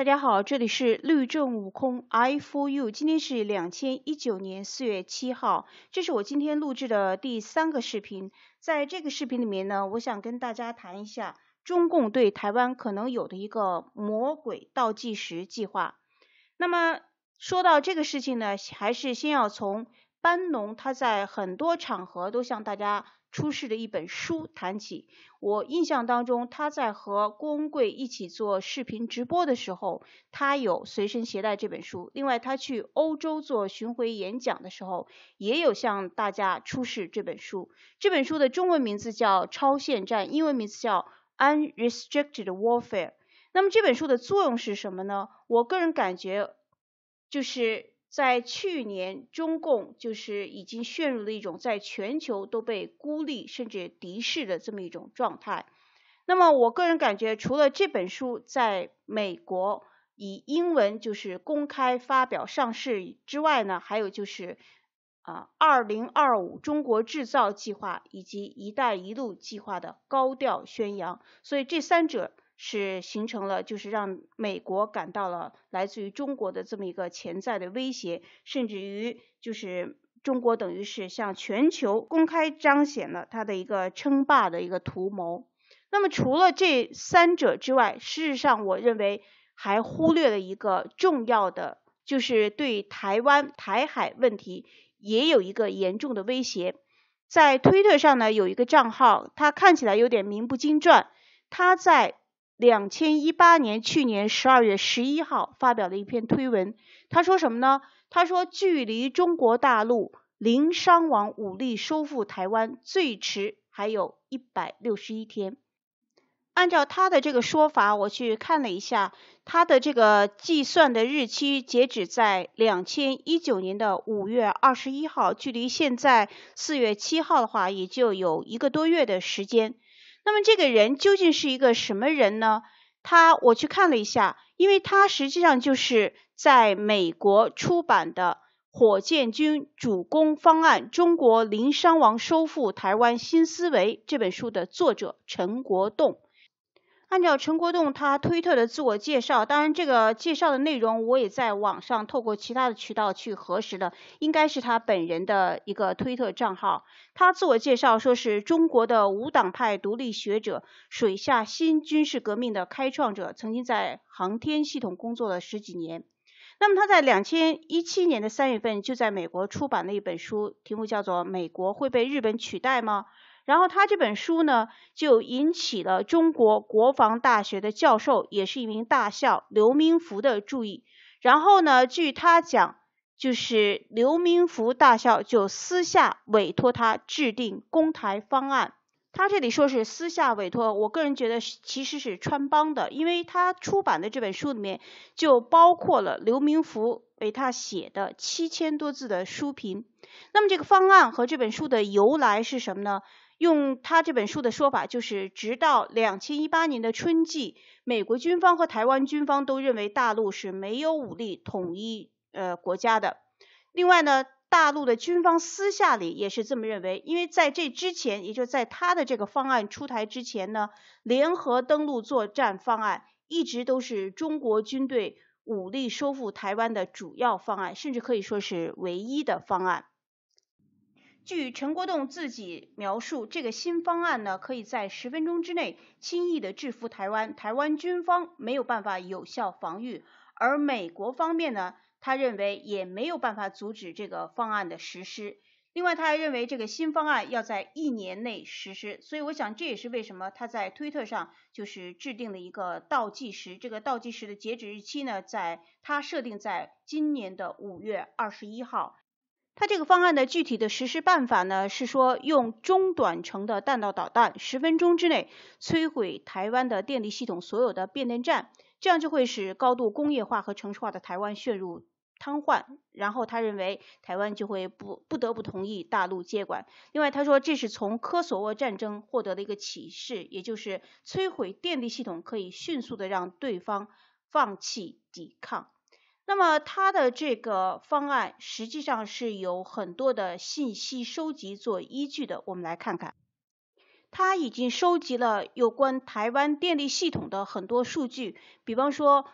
大家好，这里是律政悟空 I for you。今天是两千一九年四月七号，这是我今天录制的第三个视频。在这个视频里面呢，我想跟大家谈一下中共对台湾可能有的一个魔鬼倒计时计划。那么说到这个事情呢，还是先要从班农他在很多场合都向大家。出示的一本书，谈起。我印象当中，他在和郭文贵一起做视频直播的时候，他有随身携带这本书。另外，他去欧洲做巡回演讲的时候，也有向大家出示这本书。这本书的中文名字叫《超限战》，英文名字叫《Unrestricted Warfare》。那么这本书的作用是什么呢？我个人感觉就是。在去年，中共就是已经陷入了一种在全球都被孤立甚至敌视的这么一种状态。那么，我个人感觉，除了这本书在美国以英文就是公开发表上市之外呢，还有就是啊，二零二五中国制造计划以及一带一路计划的高调宣扬。所以，这三者。是形成了，就是让美国感到了来自于中国的这么一个潜在的威胁，甚至于就是中国等于是向全球公开彰显了他的一个称霸的一个图谋。那么除了这三者之外，事实上我认为还忽略了一个重要的，就是对台湾台海问题也有一个严重的威胁。在推特上呢有一个账号，他看起来有点名不经传，他在。两千一八年，去年十二月十一号发表了一篇推文，他说什么呢？他说距离中国大陆零伤亡武力收复台湾最迟还有一百六十一天。按照他的这个说法，我去看了一下，他的这个计算的日期截止在两千一九年的五月二十一号，距离现在四月七号的话，也就有一个多月的时间。那么这个人究竟是一个什么人呢？他我去看了一下，因为他实际上就是在美国出版的《火箭军主攻方案：中国零伤亡收复台湾新思维》这本书的作者陈国栋。按照陈国栋他推特的自我介绍，当然这个介绍的内容我也在网上透过其他的渠道去核实了，应该是他本人的一个推特账号。他自我介绍说是中国的无党派独立学者，水下新军事革命的开创者，曾经在航天系统工作了十几年。那么他在两千一七年的三月份就在美国出版了一本书，题目叫做《美国会被日本取代吗》。然后他这本书呢，就引起了中国国防大学的教授，也是一名大校刘明福的注意。然后呢，据他讲，就是刘明福大校就私下委托他制定攻台方案。他这里说是私下委托，我个人觉得其实是穿帮的，因为他出版的这本书里面就包括了刘明福。为他写的七千多字的书评。那么这个方案和这本书的由来是什么呢？用他这本书的说法，就是直到两千一八年的春季，美国军方和台湾军方都认为大陆是没有武力统一呃国家的。另外呢，大陆的军方私下里也是这么认为，因为在这之前，也就在他的这个方案出台之前呢，联合登陆作战方案一直都是中国军队。武力收复台湾的主要方案，甚至可以说是唯一的方案。据陈国栋自己描述，这个新方案呢，可以在十分钟之内轻易的制服台湾，台湾军方没有办法有效防御，而美国方面呢，他认为也没有办法阻止这个方案的实施。另外，他还认为这个新方案要在一年内实施，所以我想这也是为什么他在推特上就是制定了一个倒计时，这个倒计时的截止日期呢，在他设定在今年的五月二十一号。他这个方案的具体的实施办法呢，是说用中短程的弹道导弹，十分钟之内摧毁台湾的电力系统所有的变电站，这样就会使高度工业化和城市化的台湾陷入。瘫痪，然后他认为台湾就会不不得不同意大陆接管。另外，他说这是从科索沃战争获得的一个启示，也就是摧毁电力系统可以迅速的让对方放弃抵抗。那么他的这个方案实际上是有很多的信息收集做依据的，我们来看看，他已经收集了有关台湾电力系统的很多数据，比方说。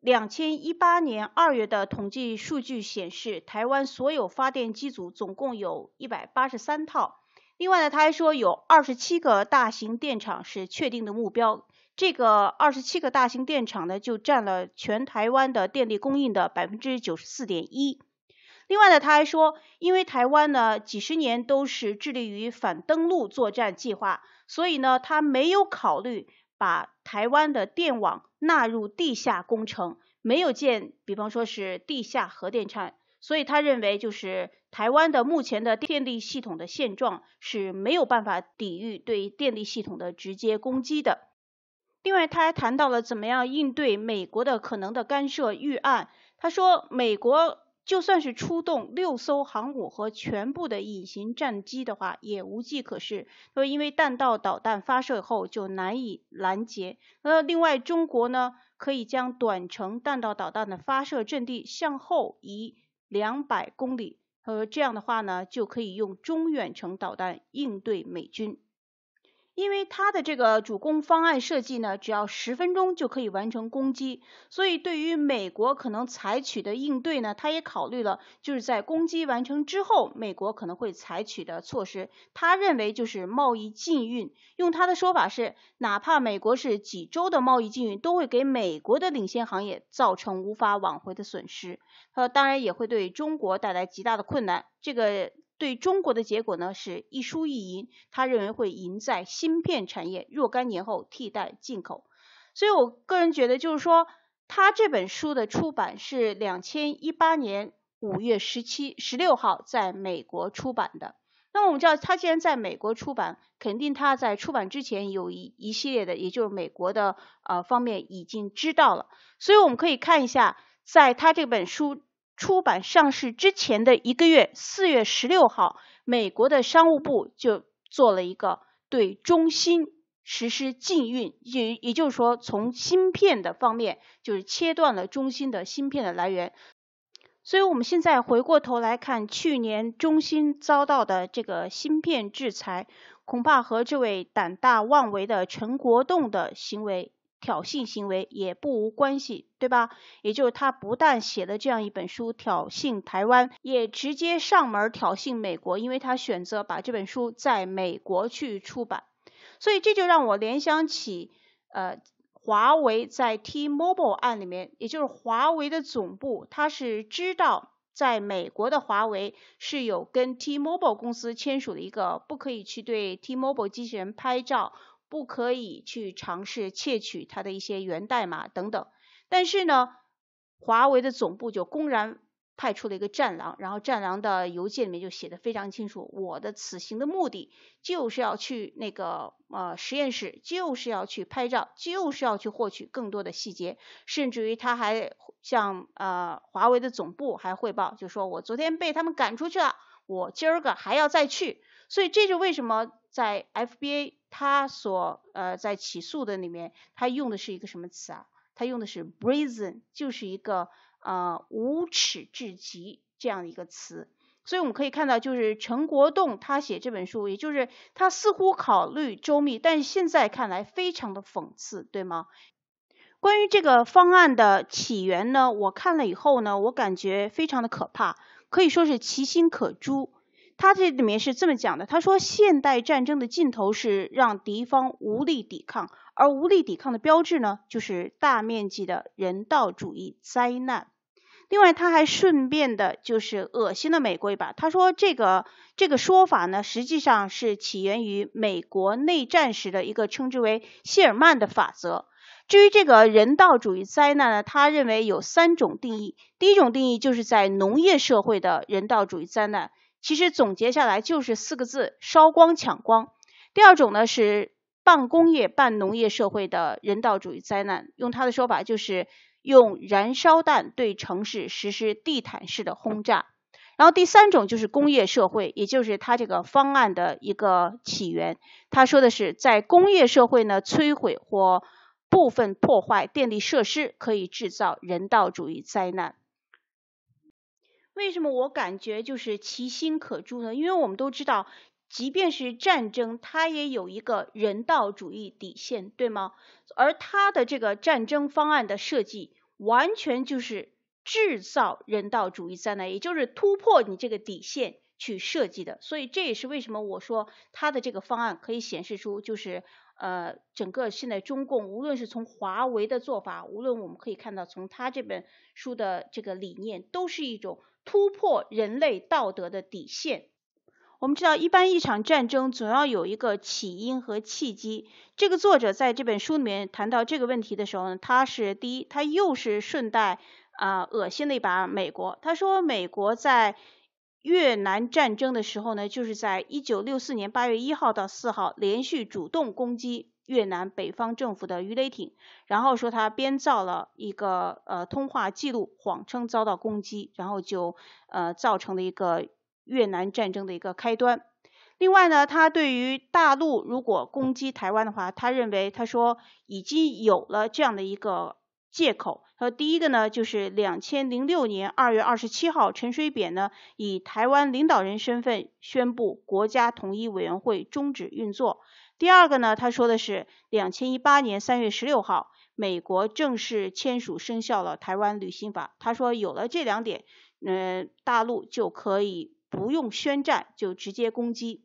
两千一八年二月的统计数据显示，台湾所有发电机组总共有一百八十三套。另外呢，他还说有二十七个大型电厂是确定的目标。这个二十七个大型电厂呢，就占了全台湾的电力供应的百分之九十四点一。另外呢，他还说，因为台湾呢几十年都是致力于反登陆作战计划，所以呢，他没有考虑。把台湾的电网纳入地下工程，没有建，比方说是地下核电站，所以他认为就是台湾的目前的电力系统的现状是没有办法抵御对电力系统的直接攻击的。另外，他还谈到了怎么样应对美国的可能的干涉预案。他说，美国。就算是出动六艘航母和全部的隐形战机的话，也无计可施。因为弹道导弹发射后就难以拦截。呃，另外，中国呢可以将短程弹道导弹的发射阵地向后移两百公里，呃，这样的话呢就可以用中远程导弹应对美军。因为他的这个主攻方案设计呢，只要十分钟就可以完成攻击，所以对于美国可能采取的应对呢，他也考虑了，就是在攻击完成之后，美国可能会采取的措施。他认为就是贸易禁运，用他的说法是，哪怕美国是几周的贸易禁运，都会给美国的领先行业造成无法挽回的损失。他当然也会对中国带来极大的困难。这个。对中国的结果呢是一输一赢，他认为会赢在芯片产业，若干年后替代进口。所以我个人觉得，就是说他这本书的出版是两千一八年五月十七、十六号在美国出版的。那么我们知道，他既然在美国出版，肯定他在出版之前有一一系列的，也就是美国的啊方面已经知道了。所以我们可以看一下，在他这本书。出版上市之前的一个月，四月十六号，美国的商务部就做了一个对中兴实施禁运，也也就是说，从芯片的方面就是切断了中兴的芯片的来源。所以，我们现在回过头来看，去年中兴遭到的这个芯片制裁，恐怕和这位胆大妄为的陈国栋的行为。挑衅行为也不无关系，对吧？也就是他不但写了这样一本书挑衅台湾，也直接上门挑衅美国，因为他选择把这本书在美国去出版。所以这就让我联想起，呃，华为在 T-Mobile 案里面，也就是华为的总部，他是知道在美国的华为是有跟 T-Mobile 公司签署的一个不可以去对 T-Mobile 机器人拍照。不可以去尝试窃取它的一些源代码等等，但是呢，华为的总部就公然派出了一个战狼，然后战狼的邮件里面就写的非常清楚，我的此行的目的就是要去那个呃实验室，就是要去拍照，就是要去获取更多的细节，甚至于他还向呃华为的总部还汇报，就说我昨天被他们赶出去了，我今儿个还要再去。所以这就为什么在 FBA 他所呃在起诉的里面，他用的是一个什么词啊？他用的是 b r a z e n 就是一个呃无耻至极这样的一个词。所以我们可以看到，就是陈国栋他写这本书，也就是他似乎考虑周密，但是现在看来非常的讽刺，对吗？关于这个方案的起源呢，我看了以后呢，我感觉非常的可怕，可以说是其心可诛。他这里面是这么讲的，他说现代战争的尽头是让敌方无力抵抗，而无力抵抗的标志呢，就是大面积的人道主义灾难。另外，他还顺便的就是恶心了美国一把。他说这个这个说法呢，实际上是起源于美国内战时的一个称之为谢尔曼的法则。至于这个人道主义灾难呢，他认为有三种定义。第一种定义就是在农业社会的人道主义灾难。其实总结下来就是四个字：烧光、抢光。第二种呢是半工业半农业社会的人道主义灾难，用他的说法就是用燃烧弹对城市实施地毯式的轰炸。然后第三种就是工业社会，也就是他这个方案的一个起源。他说的是，在工业社会呢，摧毁或部分破坏电力设施可以制造人道主义灾难。为什么我感觉就是其心可诛呢？因为我们都知道，即便是战争，它也有一个人道主义底线，对吗？而他的这个战争方案的设计，完全就是制造人道主义灾难，也就是突破你这个底线去设计的。所以这也是为什么我说他的这个方案可以显示出，就是呃，整个现在中共无论是从华为的做法，无论我们可以看到从他这本书的这个理念，都是一种。突破人类道德的底线。我们知道，一般一场战争总要有一个起因和契机。这个作者在这本书里面谈到这个问题的时候呢，他是第一，他又是顺带啊恶心了一把美国。他说，美国在越南战争的时候呢，就是在1964年8月1号到4号连续主动攻击。越南北方政府的鱼雷艇，然后说他编造了一个呃通话记录，谎称遭到攻击，然后就呃造成了一个越南战争的一个开端。另外呢，他对于大陆如果攻击台湾的话，他认为他说已经有了这样的一个借口。他说第一个呢就是两千零六年二月二十七号，陈水扁呢以台湾领导人身份宣布国家统一委员会终止运作。第二个呢，他说的是，两千一八年三月十六号，美国正式签署生效了《台湾旅行法》。他说，有了这两点，嗯，大陆就可以不用宣战，就直接攻击。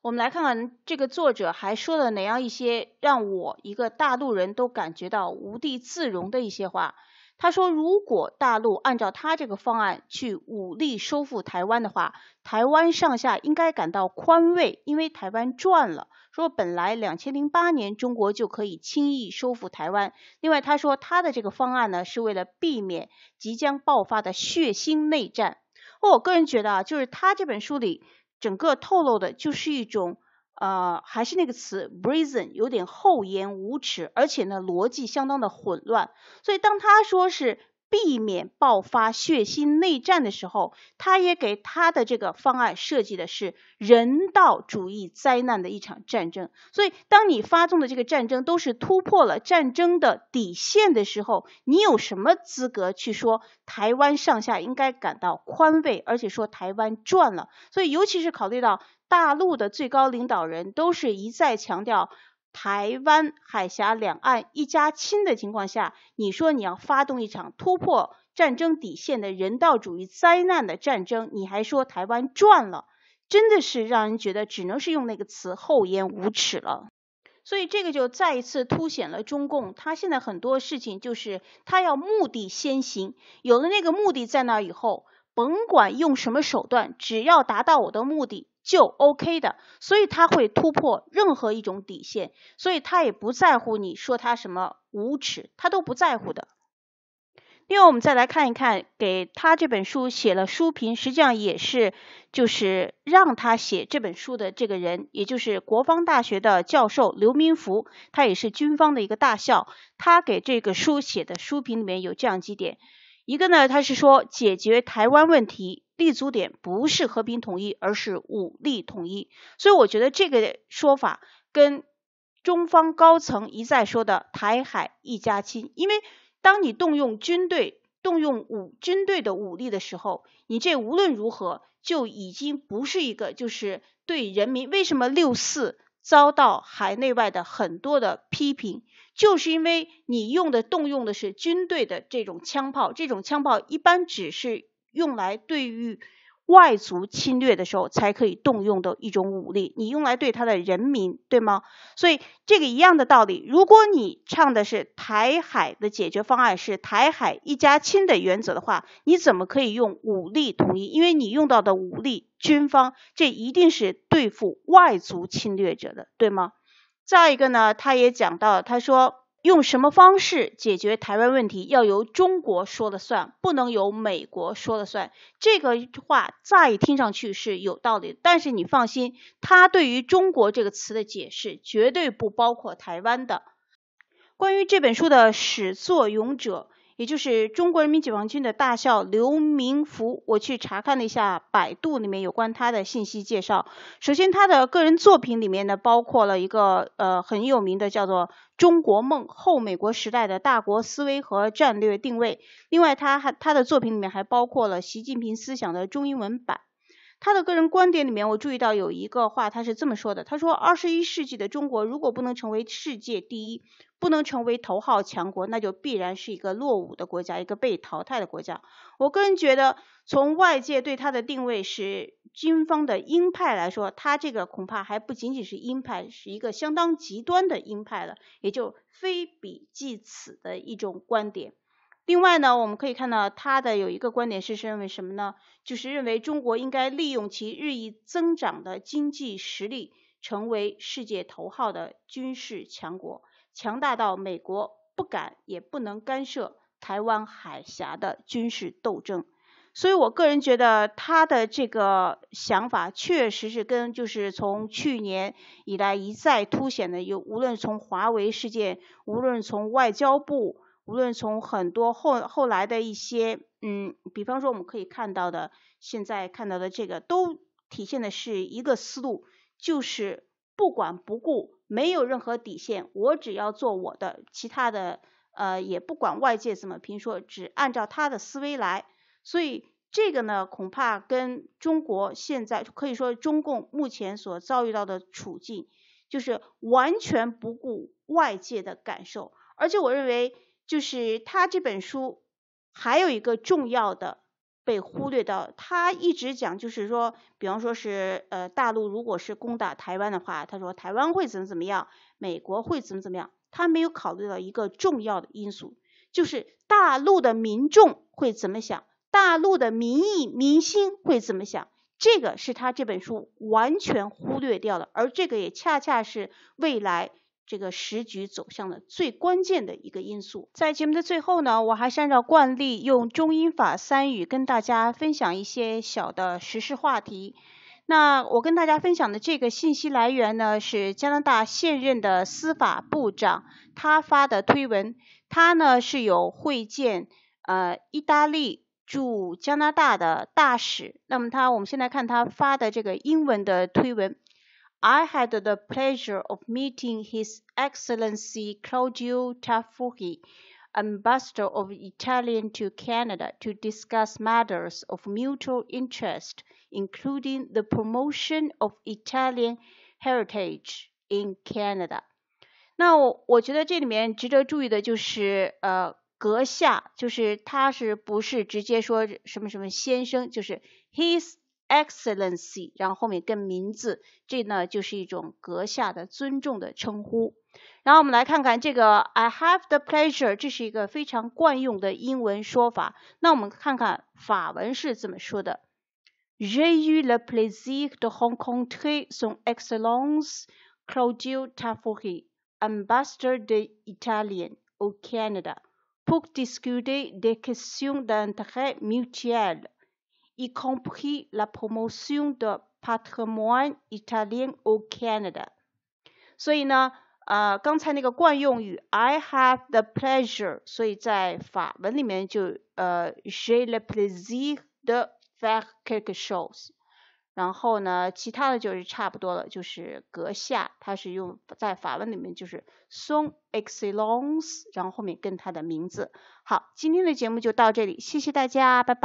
我们来看看这个作者还说了哪样一些让我一个大陆人都感觉到无地自容的一些话。他说，如果大陆按照他这个方案去武力收复台湾的话，台湾上下应该感到宽慰，因为台湾赚了。说本来两千零八年中国就可以轻易收复台湾。另外，他说他的这个方案呢，是为了避免即将爆发的血腥内战。我个人觉得啊，就是他这本书里整个透露的就是一种。呃，还是那个词，brazen，有点厚颜无耻，而且呢，逻辑相当的混乱。所以，当他说是避免爆发血腥内战的时候，他也给他的这个方案设计的是人道主义灾难的一场战争。所以，当你发动的这个战争都是突破了战争的底线的时候，你有什么资格去说台湾上下应该感到宽慰，而且说台湾赚了？所以，尤其是考虑到。大陆的最高领导人都是一再强调台湾海峡两岸一家亲的情况下，你说你要发动一场突破战争底线的人道主义灾难的战争，你还说台湾赚了，真的是让人觉得只能是用那个词厚颜无耻了。所以这个就再一次凸显了中共，他现在很多事情就是他要目的先行，有了那个目的在那以后。甭管用什么手段，只要达到我的目的就 OK 的，所以他会突破任何一种底线，所以他也不在乎你说他什么无耻，他都不在乎的。另外，我们再来看一看，给他这本书写了书评，实际上也是就是让他写这本书的这个人，也就是国防大学的教授刘明福，他也是军方的一个大校，他给这个书写的书评里面有这样几点。一个呢，他是说解决台湾问题立足点不是和平统一，而是武力统一。所以我觉得这个说法跟中方高层一再说的“台海一家亲”，因为当你动用军队、动用武军队的武力的时候，你这无论如何就已经不是一个就是对人民。为什么六四遭到海内外的很多的批评？就是因为你用的动用的是军队的这种枪炮，这种枪炮一般只是用来对于外族侵略的时候才可以动用的一种武力，你用来对他的人民，对吗？所以这个一样的道理，如果你唱的是台海的解决方案是台海一家亲的原则的话，你怎么可以用武力统一？因为你用到的武力，军方这一定是对付外族侵略者的，对吗？再一个呢，他也讲到，他说用什么方式解决台湾问题，要由中国说了算，不能由美国说了算。这个话再听上去是有道理，但是你放心，他对于“中国”这个词的解释，绝对不包括台湾的。关于这本书的始作俑者。也就是中国人民解放军的大校刘明福，我去查看了一下百度里面有关他的信息介绍。首先，他的个人作品里面呢，包括了一个呃很有名的叫做《中国梦后美国时代的大国思维和战略定位》。另外，他还他的作品里面还包括了习近平思想的中英文版。他的个人观点里面，我注意到有一个话，他是这么说的：他说，二十一世纪的中国如果不能成为世界第一，不能成为头号强国，那就必然是一个落伍的国家，一个被淘汰的国家。我个人觉得，从外界对他的定位是军方的鹰派来说，他这个恐怕还不仅仅是鹰派，是一个相当极端的鹰派了，也就非彼即此的一种观点。另外呢，我们可以看到他的有一个观点是认为什么呢？就是认为中国应该利用其日益增长的经济实力，成为世界头号的军事强国，强大到美国不敢也不能干涉台湾海峡的军事斗争。所以我个人觉得他的这个想法确实是跟就是从去年以来一再凸显的，有无论从华为事件，无论从外交部。无论从很多后后来的一些，嗯，比方说我们可以看到的，现在看到的这个，都体现的是一个思路，就是不管不顾，没有任何底线，我只要做我的，其他的，呃，也不管外界怎么评说，只按照他的思维来。所以这个呢，恐怕跟中国现在可以说中共目前所遭遇到的处境，就是完全不顾外界的感受，而且我认为。就是他这本书还有一个重要的被忽略到，他一直讲就是说，比方说是呃大陆如果是攻打台湾的话，他说台湾会怎么怎么样，美国会怎么怎么样，他没有考虑到一个重要的因素，就是大陆的民众会怎么想，大陆的民意民心会怎么想，这个是他这本书完全忽略掉了，而这个也恰恰是未来。这个时局走向的最关键的一个因素。在节目的最后呢，我还是按照惯例用中英法三语跟大家分享一些小的时事话题。那我跟大家分享的这个信息来源呢，是加拿大现任的司法部长他发的推文。他呢是有会见呃意大利驻加拿大的大使。那么他，我们现在看他发的这个英文的推文。I had the pleasure of meeting His Excellency Claudio Tafucchi, Ambassador of Italy to Canada, to discuss matters of mutual interest, including the promotion of Italian heritage in Canada。那我觉得这里面值得注意的就是呃。阁下，就是他是不是直接说什么什么先生，就是 his Excellency，然后后面跟名字，这呢就是一种阁下的尊重的称呼。然后我们来看看这个，I have the pleasure，这是一个非常惯用的英文说法。那我们看看法文是怎么说的：J'ai eu le plaisir de rencontrer son Excellence Claudio Tafuri, a m b a s s a d o r de italien au Canada, pour discuter des questions d'intérêt mutuel. y compris la promotion de patrimoine italien au Canada。所以呢，呃，刚才那个惯用语，I have the pleasure，所以在法文里面就呃，j'ai le plaisir de faire quelques h o w s 然后呢，其他的就是差不多了，就是阁下，它是用在法文里面就是 son Excellence，然后后面跟它的名字。好，今天的节目就到这里，谢谢大家，拜拜。